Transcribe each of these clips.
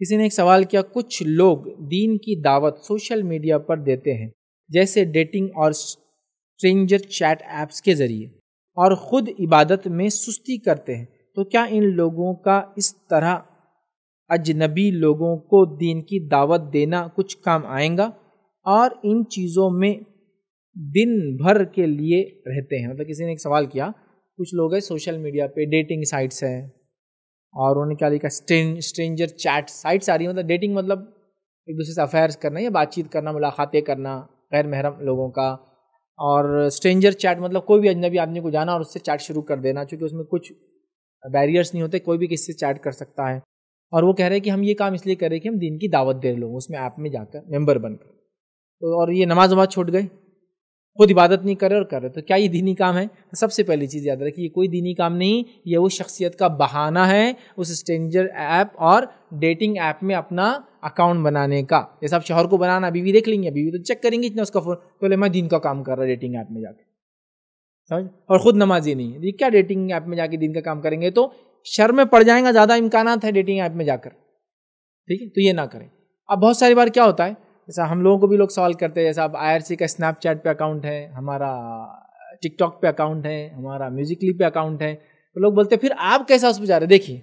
किसी ने एक सवाल किया कुछ लोग दीन की दावत सोशल मीडिया पर देते हैं जैसे डेटिंग और स्ट्रेंजर चैट ऐप्स के जरिए और ख़ुद इबादत में सुस्ती करते हैं तो क्या इन लोगों का इस तरह अजनबी लोगों को दीन की दावत देना कुछ काम आएगा और इन चीज़ों में दिन भर के लिए रहते हैं मतलब किसी ने एक सवाल किया कुछ लोग हैं सोशल मीडिया पे डेटिंग साइट्स हैं और उन्होंने क्या लिखा स्ट्रेंजर स्ट्रेंजर चैट साइट्स आ रही है मतलब डेटिंग मतलब एक दूसरे से अफेयर्स करना या बातचीत करना मुलाकातें करना गैर महरम लोगों का और स्ट्रेंजर चैट मतलब कोई भी अजनबी आदमी को जाना और उससे चैट शुरू कर देना चूँकि उसमें कुछ बैरियर्स नहीं होते कोई भी किससे चैट कर सकता है और वो कह रहे हैं कि हम ये काम इसलिए कर रहे हैं कि हम दिन की दावत दे लोग उसमें ऐप में जाकर मेम्बर बनकर तो और ये नमाज वमाज छूट गई खुद इबादत नहीं कर रहे और कर रहे तो क्या ये दीनी काम है तो सबसे पहली चीज़ याद रखिए ये कोई दीनी काम नहीं ये वो शख्सियत का बहाना है उस स्टेंजर ऐप और डेटिंग ऐप में अपना अकाउंट बनाने का जैसे आप शोहर को बनाना बीवी देख लेंगे बीवी तो चेक करेंगे इतना उसका फ़ोन बोले तो मैं दिन का काम कर रहा डेटिंग ऐप में जाके समझ और ख़ुद नमाजी नहीं है क्या डेटिंग ऐप में जाके दिन का काम करेंगे तो शर में पड़ जाएगा ज़्यादा इम्कान है डेटिंग ऐप में जाकर ठीक है तो ये ना करें अब बहुत सारी बार क्या होता है जैसा हम लोगों को भी लोग सॉल्व करते हैं जैसा अब आई का स्नैपचैट पे अकाउंट है हमारा टिकटॉक पे अकाउंट है हमारा म्यूजिकली पे अकाउंट है तो लोग बोलते हैं फिर आप कैसा उस पर जा रहे देखिए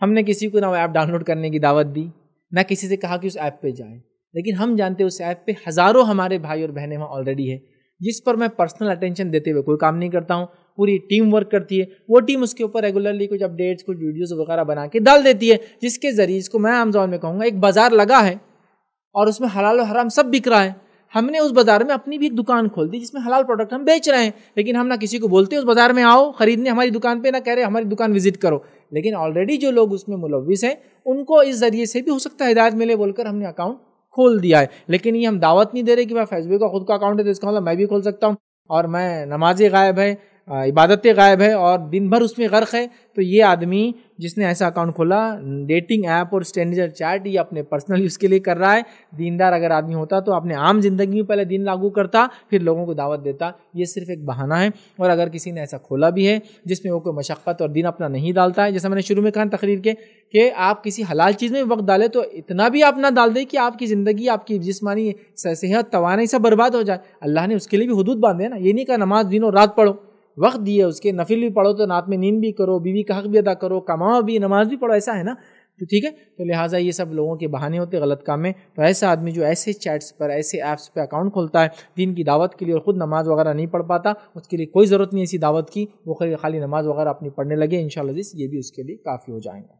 हमने किसी को ना ऐप डाउनलोड करने की दावत दी ना किसी से कहा कि उस ऐप पे जाए लेकिन हम जानते हैं उस ऐप पे हज़ारों हमारे भाई और बहनें वहाँ ऑलरेडी है जिस पर मैं पर्सनल अटेंशन देते हुए कोई काम नहीं करता हूँ पूरी टीम वर्क करती है वो टीम उसके ऊपर रेगुलरली कुछ अपडेट्स कुछ वीडियोज़ वगैरह बना के डाल देती है जिसके ज़रिए इसको मैं अमेजोन में कहूँगा एक बाज़ार लगा है और उसमें हलाल और हराम सब बिक रहा है हमने उस बाजार में अपनी भी एक दुकान खोल दी जिसमें हलाल प्रोडक्ट हम बेच रहे हैं लेकिन हम ना किसी को बोलते हैं उस बाजार में आओ खरीदने हमारी दुकान पे ना कह रहे हमारी दुकान विजिट करो लेकिन ऑलरेडी जो लोग उसमें मुलविस हैं उनको इस जरिए से भी हो सकता है हिदायत मिले बोलकर हमने अकाउंट खोल दिया है लेकिन ये हम दावत नहीं दे रहे कि भाई फेसबुक का खुद का अकाउंट है तो इसका मतलब मैं भी खोल सकता हूँ और मैं नमाजी गायब है इबादत गायब है और दिन भर उसमें गर्क है तो ये आदमी जिसने ऐसा अकाउंट खोला डेटिंग ऐप और स्टैंडर्ड चैट ये अपने पर्सनल यूज़ के लिए कर रहा है दीनदार अगर आदमी होता तो अपने आम जिंदगी में पहले दिन लागू करता फिर लोगों को दावत देता ये सिर्फ एक बहाना है और अगर किसी ने ऐसा खोला भी है जिसमें वो कोई मशक्क़त और दिन अपना नहीं डालता है जैसा मैंने शुरू में कहा तकरीर के कि आप किसी हलाल चीज़ में वक्त डालें तो इतना भी आप ना डाल दें कि आपकी ज़िंदगी आपकी जिसमानी सेहत तोानाई सब बर्बाद हो जाए अल्लाह ने उसके लिए भी हदूद बांधे ना ये नहीं कहा नमाज दिनों रात पढ़ो वक्त दिए उसके नफिल भी पढ़ो तो नात में नींद भी करो बीवी का हक भी अदा करो कमाओ भी नमाज भी पढ़ो ऐसा है ना तो ठीक है तो लिहाजा ये सब लोगों के बहाने होते गलत काम में तो ऐसा आदमी जो ऐसे चैट्स पर ऐसे ऐप्स पर अकाउंट खोलता है दिन की दावत के लिए और ख़ुद नमाज वगैरह नहीं पढ़ पाता उसके लिए कोई ज़रूरत नहीं ऐसी दावत की वो खाली नमाज वगैरह अपनी पढ़ने लगे इन ये भी उसके लिए काफ़ी हो जाएंगे